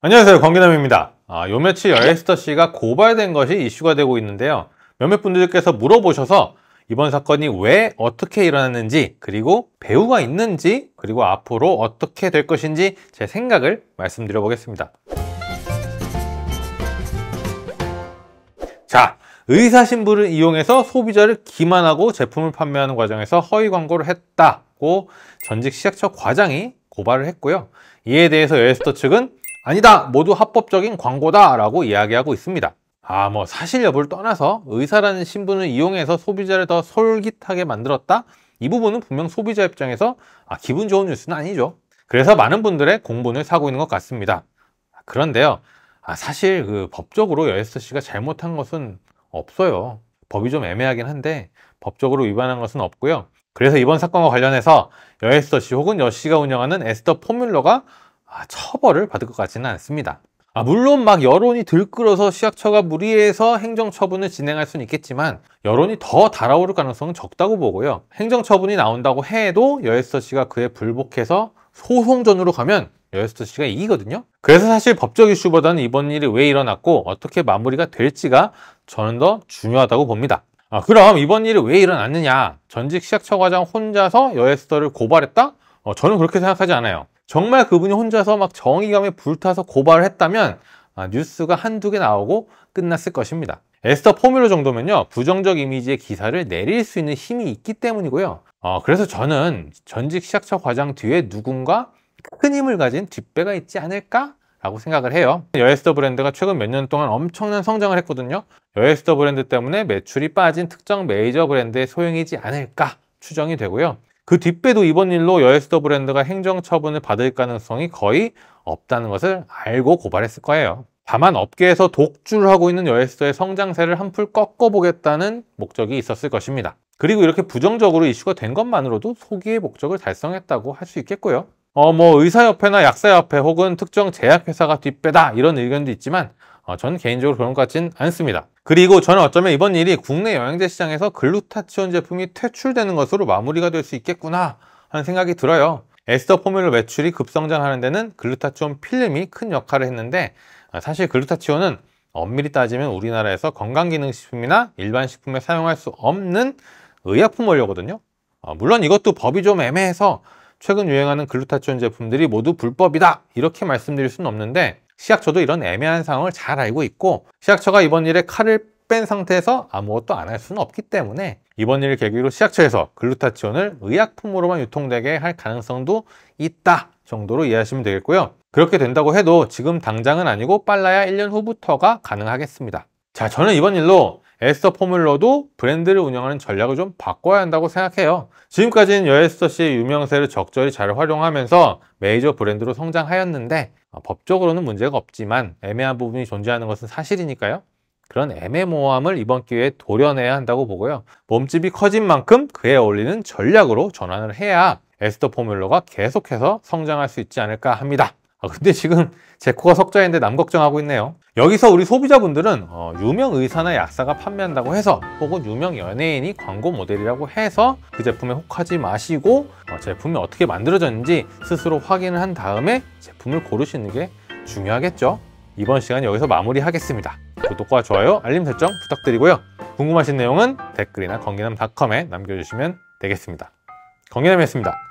안녕하세요 권기남입니다 아, 요 며칠 열에스터 씨가 고발된 것이 이슈가 되고 있는데요 몇몇 분들께서 물어보셔서 이번 사건이 왜 어떻게 일어났는지 그리고 배우가 있는지 그리고 앞으로 어떻게 될 것인지 제 생각을 말씀드려 보겠습니다 자 의사 신부를 이용해서 소비자를 기만하고 제품을 판매하는 과정에서 허위 광고를 했다고 전직 시약처 과장이 고발을 했고요 이에 대해서 열에스터 측은 아니다, 모두 합법적인 광고다라고 이야기하고 있습니다. 아, 뭐 사실 여부를 떠나서 의사라는 신분을 이용해서 소비자를 더 솔깃하게 만들었다? 이 부분은 분명 소비자 입장에서 아, 기분 좋은 뉴스는 아니죠. 그래서 많은 분들의 공분을 사고 있는 것 같습니다. 아, 그런데요, 아, 사실 그 법적으로 여에스씨가 잘못한 것은 없어요. 법이 좀 애매하긴 한데 법적으로 위반한 것은 없고요. 그래서 이번 사건과 관련해서 여에스씨 혹은 여씨가 운영하는 에스터 포뮬러가 아, 처벌을 받을 것 같지는 않습니다. 아, 물론 막 여론이 들끓어서 시약처가 무리해서 행정처분을 진행할 수는 있겠지만 여론이 더 달아오를 가능성은 적다고 보고요. 행정처분이 나온다고 해도 여에스터 씨가 그에 불복해서 소송전으로 가면 여에스터 씨가 이기거든요. 그래서 사실 법적 이슈보다는 이번 일이 왜 일어났고 어떻게 마무리가 될지가 저는 더 중요하다고 봅니다. 아, 그럼 이번 일이 왜 일어났느냐? 전직 시약처 과장 혼자서 여에스터를 고발했다? 어, 저는 그렇게 생각하지 않아요. 정말 그분이 혼자서 막 정의감에 불타서 고발을 했다면 아, 뉴스가 한두 개 나오고 끝났을 것입니다. 에스터 포뮬러 정도면요 부정적 이미지의 기사를 내릴 수 있는 힘이 있기 때문이고요 어, 그래서 저는 전직 시작처 과장 뒤에 누군가 큰 힘을 가진 뒷배가 있지 않을까 라고 생각을 해요 여에스더 브랜드가 최근 몇 년 동안 엄청난 성장을 했거든요 여에스더 브랜드 때문에 매출이 빠진 특정 메이저 브랜드의 소용이지 않을까 추정이 되고요 그 뒷배도 이번 일로 여에스더 브랜드가 행정 처분을 받을 가능성이 거의 없다는 것을 알고 고발했을 거예요. 다만 업계에서 독주하고 있는 여에스더의 성장세를 한풀 꺾어보겠다는 목적이 있었을 것입니다. 그리고 이렇게 부정적으로 이슈가 된 것만으로도 소기의 목적을 달성했다고 할 수 있겠고요. 어, 뭐 의사협회나 약사협회 혹은 특정 제약회사가 뒷배다 이런 의견도 있지만 어, 저는 개인적으로 그런 것 같진 않습니다. 그리고 저는 어쩌면 이번 일이 국내 영양제 시장에서 글루타치온 제품이 퇴출되는 것으로 마무리가 될 수 있겠구나 하는 생각이 들어요. 에스터 포뮬러 매출이 급성장하는 데는 글루타치온 필름이 큰 역할을 했는데 어, 사실 글루타치온은 엄밀히 따지면 우리나라에서 건강기능식품이나 일반식품에 사용할 수 없는 의약품 원료거든요. 어, 물론 이것도 법이 좀 애매해서 최근 유행하는 글루타치온 제품들이 모두 불법이다 이렇게 말씀드릴 수는 없는데 시약처도 이런 애매한 상황을 잘 알고 있고 시약처가 이번 일에 칼을 뺀 상태에서 아무것도 안 할 수는 없기 때문에 이번 일을 계기로 시약처에서 글루타치온을 의약품으로만 유통되게 할 가능성도 있다 정도로 이해하시면 되겠고요 그렇게 된다고 해도 지금 당장은 아니고 빨라야 1년 후부터가 가능하겠습니다 자 저는 이번 일로 에스터 포뮬러도 브랜드를 운영하는 전략을 좀 바꿔야 한다고 생각해요. 지금까지는 여에스터 씨의 유명세를 적절히 잘 활용하면서 메이저 브랜드로 성장하였는데 어, 법적으로는 문제가 없지만 애매한 부분이 존재하는 것은 사실이니까요. 그런 애매모호함을 이번 기회에 도려내야 한다고 보고요. 몸집이 커진 만큼 그에 어울리는 전략으로 전환을 해야 에스터 포뮬러가 계속해서 성장할 수 있지 않을까 합니다. 아, 근데 지금 제 코가 석자인데 남 걱정하고 있네요. 여기서 우리 소비자분들은 어, 유명 의사나 약사가 판매한다고 해서 혹은 유명 연예인이 광고 모델이라고 해서 그 제품에 혹하지 마시고 어, 제품이 어떻게 만들어졌는지 스스로 확인을 한 다음에 제품을 고르시는 게 중요하겠죠. 이번 시간 여기서 마무리하겠습니다. 구독과 좋아요, 알림 설정 부탁드리고요. 궁금하신 내용은 댓글이나 건기남닷컴에 남겨주시면 되겠습니다. 건기남이었습니다.